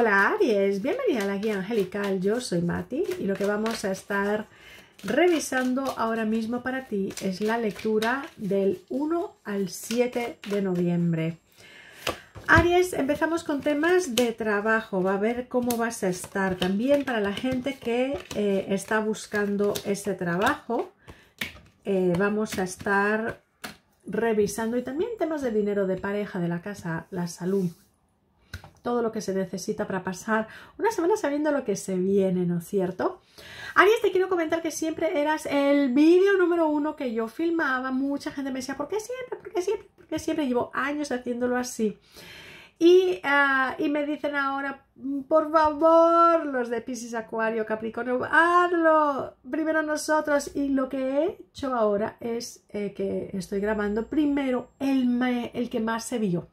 Hola Aries, bienvenida a la guía angelical, yo soy Mati y lo que vamos a estar revisando ahora mismo para ti es la lectura del 1 al 7 de noviembre. Aries, empezamos con temas de trabajo, va a ver cómo vas a estar también para la gente que eh, está buscando ese trabajo. Eh, vamos a estar revisando y también temas de dinero de pareja, de la casa, la salud, todo lo que se necesita para pasar una semana sabiendo lo que se viene, ¿no es cierto? Aries, te quiero comentar que siempre eras el vídeo número uno que yo filmaba. Mucha gente me decía, ¿por qué siempre? ¿Por qué siempre? ¿Por qué siempre? Llevo años haciéndolo así. Y, ah, me dicen ahora, por favor, los de Pisces, Acuario, Capricornio, hazlo primero nosotros. Y lo que he hecho ahora es eh, que estoy grabando primero el, el que más se vio.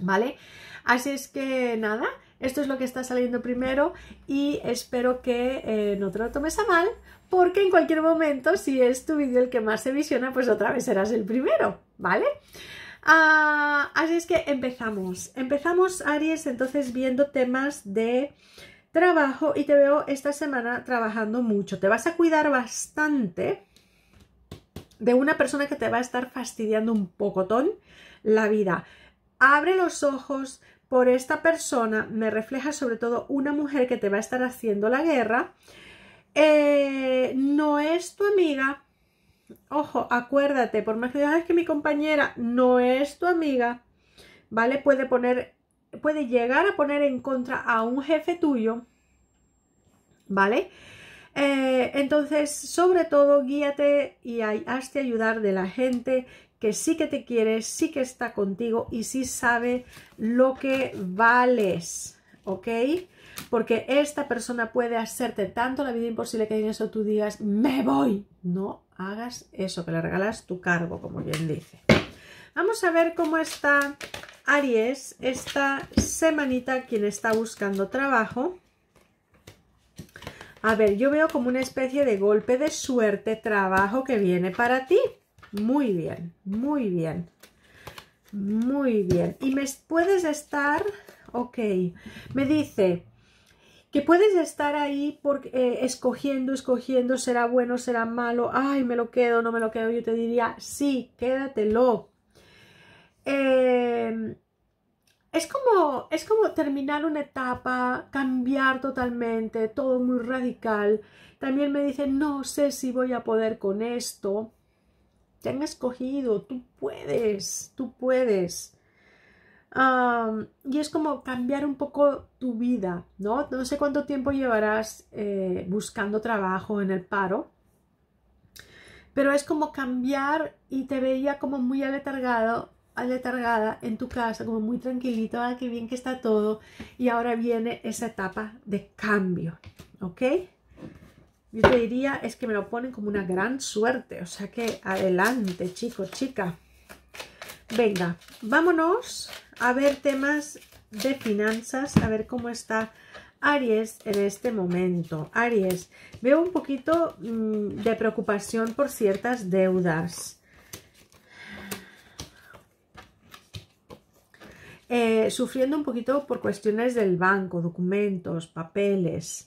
¿vale? Así es que nada, esto es lo que está saliendo primero y espero que eh, no te lo tomes a mal, porque en cualquier momento, si es tu vídeo el que más se visiona, pues otra vez serás el primero, ¿vale? Ah, así es que empezamos. Empezamos, Aries, entonces viendo temas de trabajo y te veo esta semana trabajando mucho. Te vas a cuidar bastante de una persona que te va a estar fastidiando un pocotón la vida abre los ojos por esta persona, me refleja sobre todo una mujer que te va a estar haciendo la guerra, eh, no es tu amiga. Ojo, acuérdate, por más que digas que mi compañera no es tu amiga, ¿vale? Puede poner, puede llegar a poner en contra a un jefe tuyo, ¿vale? Eh, entonces, sobre todo, guíate y hazte ayudar de la gente que sí que te quiere, sí que está contigo y sí sabe lo que vales, ¿ok? Porque esta persona puede hacerte tanto la vida imposible que en eso tú digas, me voy. No hagas eso, que le regalas tu cargo, como bien dice. Vamos a ver cómo está Aries esta semanita, quien está buscando trabajo. A ver, yo veo como una especie de golpe de suerte, trabajo que viene para ti. Muy bien, muy bien. Muy bien. Y me puedes estar... Ok. Me dice que puedes estar ahí porque, eh, escogiendo, escogiendo, será bueno, será malo, ay, me lo quedo, no me lo quedo, yo te diría, sí, quédatelo. Em, es, como, es como terminar una etapa, cambiar totalmente, todo muy radical. También me dice, no sé si voy a poder con esto. Te han escogido, tú puedes, tú puedes. y es como cambiar un poco tu vida, ¿no? No sé cuánto tiempo llevarás eh, buscando trabajo en el paro, pero es como cambiar y te veía como muy aletargado, aletargada en tu casa, como muy tranquilito, ah, qué bien que está todo, y ahora viene esa etapa de cambio, ¿ok? Yo te diría, es que me lo ponen como una gran suerte. O sea que adelante, chico, chica. Venga, vámonos a ver temas de finanzas, a ver cómo está Aries en este momento. Aries, veo un poquito mm, de preocupación por ciertas deudas. Eh, sufriendo un poquito por cuestiones del banco, documentos, papeles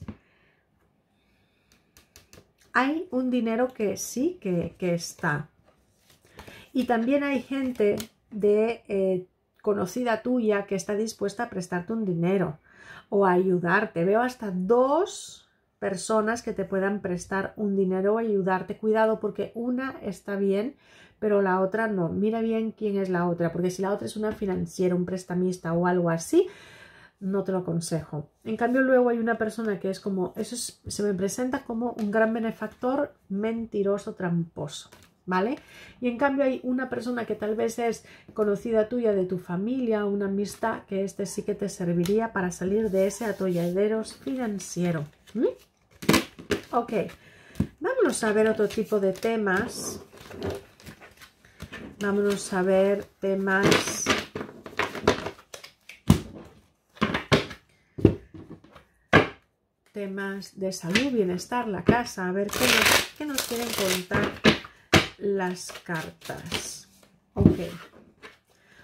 hay un dinero que sí que, está. Y también hay gente de eh, conocida tuya que está dispuesta a prestarte un dinero o a ayudarte. Veo hasta dos personas que te puedan prestar un dinero o ayudarte. Cuidado porque una está bien, pero la otra no. Mira bien quién es la otra, porque si la otra es una financiera, un prestamista o algo así, no te lo aconsejo. En cambio, luego hay una persona que es como, eso se me presenta como un gran benefactor mentiroso, tramposo, ¿vale? Y en cambio hay una persona que tal vez es conocida tuya de tu familia, una amistad, que este sí que te serviría para salir de ese atolladero financiero. Ok, vámonos a ver otro tipo de temas. Vámonos a ver temas temas de salud, bienestar, la casa, a ver qué nos, quieren contar las cartas. Ok.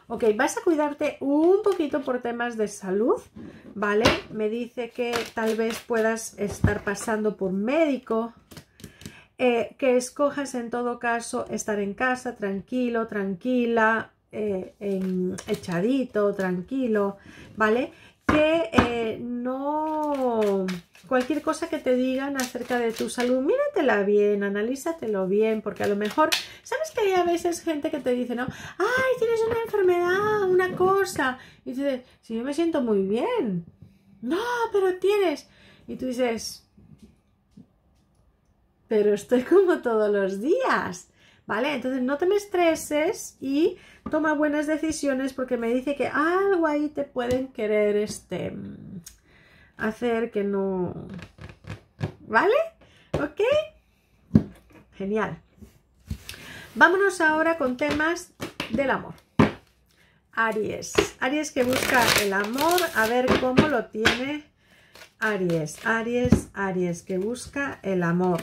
Ok, vas a cuidarte un poquito por temas de salud, ¿vale? Me dice que tal vez puedas estar pasando por médico, eh, que escojas en todo caso estar en casa, tranquilo, tranquila, eh, en, echadito, tranquilo, ¿vale? Que eh, no cualquier cosa que te digan acerca de tu salud, míratela bien, analízatelo bien, porque a lo mejor, ¿sabes que hay a veces gente que te dice, no? Ay, tienes una enfermedad, una cosa. Y tú dices, si yo me siento muy bien. No, pero tienes. Y tú dices, pero estoy como todos los días. ¿Vale? Entonces no te me estreses y toma buenas decisiones porque me dice que algo ahí te pueden querer este hacer que no... ¿Vale? ¿Ok? Genial. Vámonos ahora con temas del amor. Aries. Aries que busca el amor. A ver cómo lo tiene Aries. Aries, Aries que busca el amor.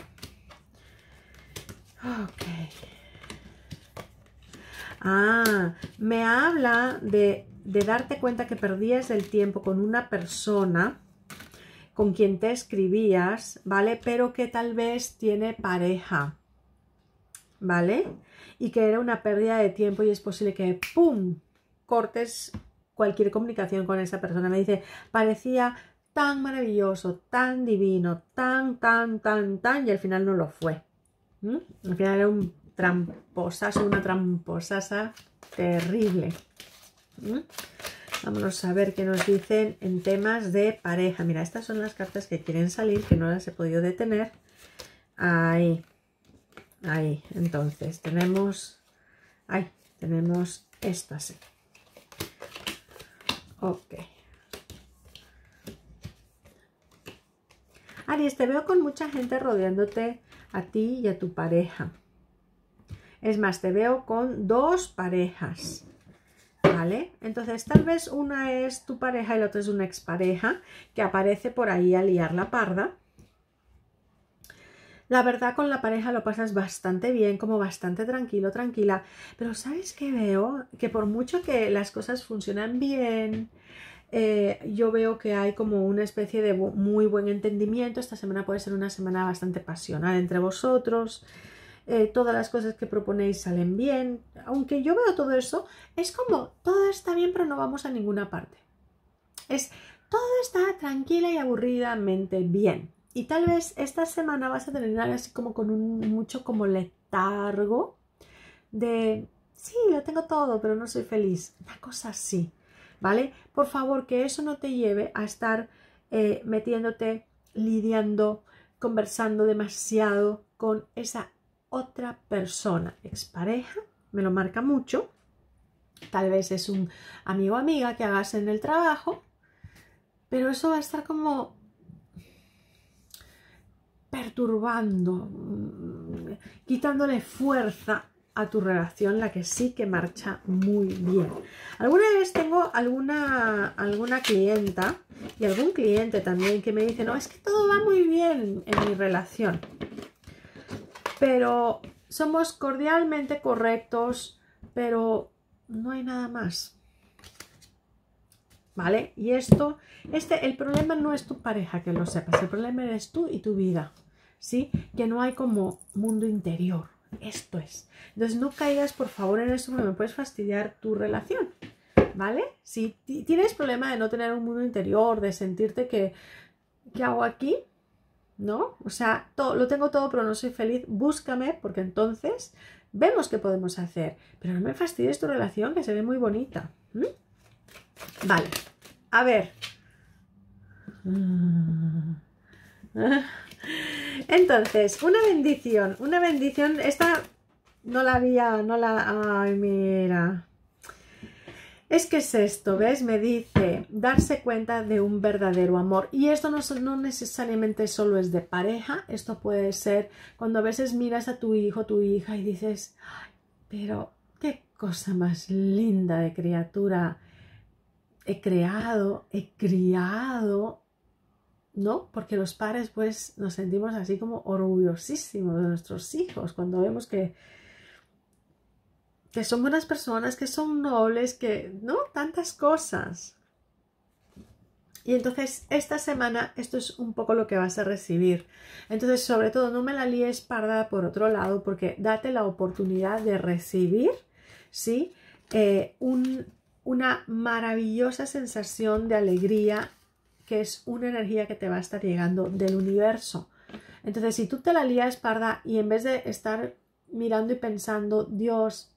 Ok. Ah, me habla de, de darte cuenta que perdías el tiempo con una persona con quien te escribías, ¿vale? Pero que tal vez tiene pareja, ¿vale? Y que era una pérdida de tiempo y es posible que, ¡pum!, cortes cualquier comunicación con esa persona. Me dice, parecía tan maravilloso, tan divino, tan, tan, tan, tan, y al final no lo fue. Al final era un tramposazo, una tramposasa terrible. Vámonos a ver qué nos dicen en temas de pareja. Mira, estas son las cartas que quieren salir, que no las he podido detener. Ahí, ahí. Entonces, tenemos... Ahí, tenemos estas. Ok. Aries, te veo con mucha gente rodeándote a ti y a tu pareja. Es más, te veo con dos parejas. ¿Vale? Entonces tal vez una es tu pareja y la otra es una expareja que aparece por ahí a liar la parda. La verdad con la pareja lo pasas bastante bien, como bastante tranquilo, tranquila. Pero ¿sabes qué veo? Que por mucho que las cosas funcionan bien, eh, yo veo que hay como una especie de muy buen entendimiento. Esta semana puede ser una semana bastante pasional entre vosotros. Eh, todas las cosas que proponéis salen bien. Aunque yo veo todo eso, es como todo está bien pero no vamos a ninguna parte. Es todo está tranquila y aburridamente bien. Y tal vez esta semana vas a terminar así como con un mucho como letargo de, sí, lo tengo todo, pero no soy feliz. Una cosa así, ¿vale? Por favor, que eso no te lleve a estar eh, metiéndote, lidiando, conversando demasiado con esa otra persona, expareja, me lo marca mucho, tal vez es un amigo o amiga que hagas en el trabajo, pero eso va a estar como perturbando, mm, quitándole fuerza a tu relación, la que sí que marcha muy bien. Alguna vez tengo alguna, alguna clienta y algún cliente también que me dice, no, es que todo va muy bien en mi relación pero somos cordialmente correctos, pero no hay nada más. ¿Vale? Y esto, este, el problema no es tu pareja, que lo sepas, el problema eres tú y tu vida, ¿sí? Que no hay como mundo interior, esto es. Entonces no caigas, por favor, en eso porque me puedes fastidiar tu relación, ¿vale? Si tienes problema de no tener un mundo interior, de sentirte que, ¿qué hago aquí? ¿no? O sea, lo tengo todo, pero no soy feliz, búscame, porque entonces vemos qué podemos hacer. Pero no me fastidies tu relación, que se ve muy bonita. Vale, a ver. Entonces, una bendición, una bendición, esta no la había, no la... Ay, mira, es que es esto, ¿ves? Me dice darse cuenta de un verdadero amor. Y esto no, necesariamente solo es de pareja, esto puede ser cuando a veces miras a tu hijo, tu hija y dices, pero qué cosa más linda de criatura he creado, he criado, ¿no? Porque los padres pues nos sentimos así como orgullosísimos de nuestros hijos cuando vemos que que son buenas personas, que son nobles, que no, tantas cosas. Y entonces esta semana esto es un poco lo que vas a recibir. Entonces sobre todo no me la líes parda por otro lado porque date la oportunidad de recibir, ¿sí? Eh, una maravillosa sensación de alegría que es una energía que te va a estar llegando del universo. Entonces si tú te la lías parda y en vez de estar mirando y pensando, Dios,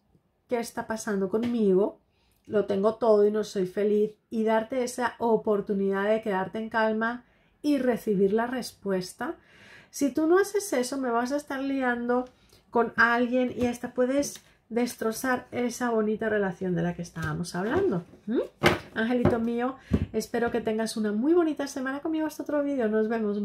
qué está pasando conmigo, lo tengo todo y no soy feliz, y darte esa oportunidad de quedarte en calma y recibir la respuesta. Si tú no haces eso, me vas a estar liando con alguien y hasta puedes destrozar esa bonita relación de la que estábamos hablando. ¿Mm? Angelito mío, espero que tengas una muy bonita semana conmigo hasta otro vídeo. Nos vemos.